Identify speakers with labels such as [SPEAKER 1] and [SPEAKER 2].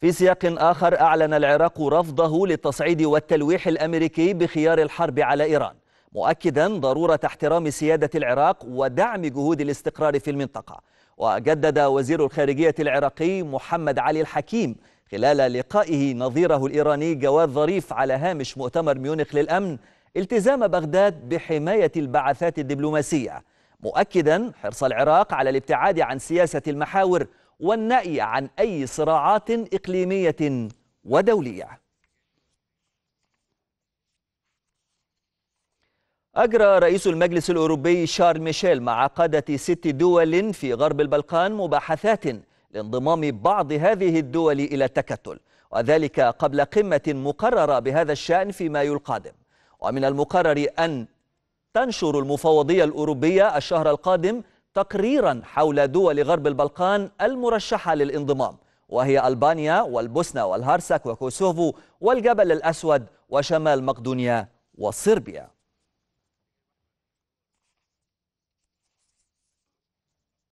[SPEAKER 1] في سياق آخر أعلن العراق رفضه للتصعيد والتلويح الأمريكي بخيار الحرب على إيران مؤكدا ضرورة احترام سيادة العراق ودعم جهود الاستقرار في المنطقة وجدد وزير الخارجية العراقي محمد علي الحكيم خلال لقائه نظيره الإيراني جواد ظريف على هامش مؤتمر ميونخ للأمن التزام بغداد بحماية البعثات الدبلوماسية مؤكدا حرص العراق على الابتعاد عن سياسة المحاور والنأي عن أي صراعات إقليمية ودولية أجرى رئيس المجلس الأوروبي شارل ميشيل مع قادة ست دول في غرب البلقان مباحثات لانضمام بعض هذه الدول إلى التكتل وذلك قبل قمة مقررة بهذا الشأن في مايو القادم ومن المقرر أن تنشر المفوضية الأوروبية الشهر القادم تقريرا حول دول غرب البلقان المرشحة للانضمام وهي ألبانيا والبوسنة والهرسك وكوسوفو والجبل الأسود وشمال مقدونيا وصربيا